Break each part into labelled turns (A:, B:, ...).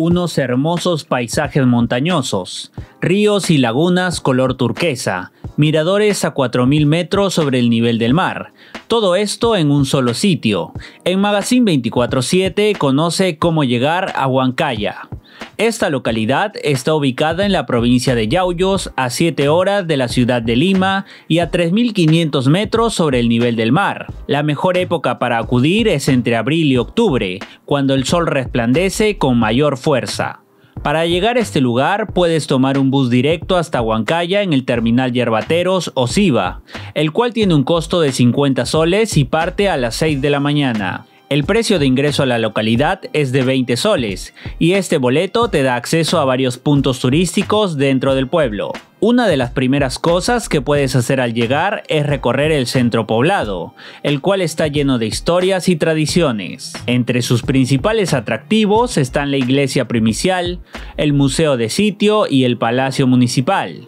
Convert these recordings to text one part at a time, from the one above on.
A: unos hermosos paisajes montañosos, ríos y lagunas color turquesa, miradores a 4.000 metros sobre el nivel del mar. Todo esto en un solo sitio. En Magazine 24-7 conoce cómo llegar a Huancaya. Esta localidad está ubicada en la provincia de Yauyos, a 7 horas de la ciudad de Lima y a 3.500 metros sobre el nivel del mar. La mejor época para acudir es entre abril y octubre, cuando el sol resplandece con mayor fuerza. Para llegar a este lugar puedes tomar un bus directo hasta Huancaya en el terminal Yerbateros o Siva, el cual tiene un costo de 50 soles y parte a las 6 de la mañana. El precio de ingreso a la localidad es de 20 soles y este boleto te da acceso a varios puntos turísticos dentro del pueblo. Una de las primeras cosas que puedes hacer al llegar es recorrer el centro poblado, el cual está lleno de historias y tradiciones. Entre sus principales atractivos están la iglesia primicial, el museo de sitio y el palacio municipal.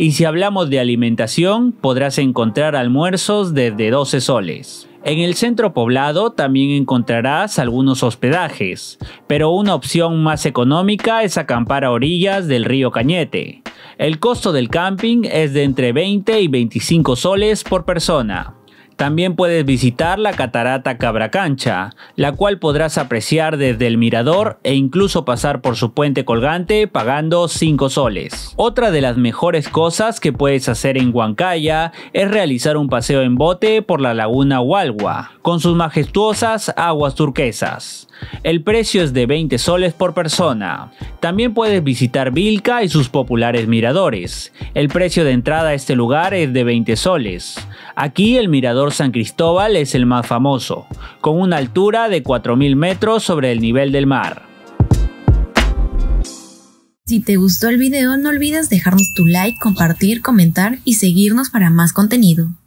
A: Y si hablamos de alimentación, podrás encontrar almuerzos desde 12 soles. En el centro poblado también encontrarás algunos hospedajes, pero una opción más económica es acampar a orillas del río Cañete. El costo del camping es de entre 20 y 25 soles por persona. También puedes visitar la catarata Cabracancha, la cual podrás apreciar desde el mirador e incluso pasar por su puente colgante pagando 5 soles. Otra de las mejores cosas que puedes hacer en Huancaya es realizar un paseo en bote por la laguna Hualgua, con sus majestuosas aguas turquesas. El precio es de 20 soles por persona. También puedes visitar Vilca y sus populares miradores. El precio de entrada a este lugar es de 20 soles. Aquí el mirador San Cristóbal es el más famoso, con una altura de 4.000 metros sobre el nivel del mar. Si te gustó el video no olvides dejarnos tu like, compartir, comentar y seguirnos para más contenido.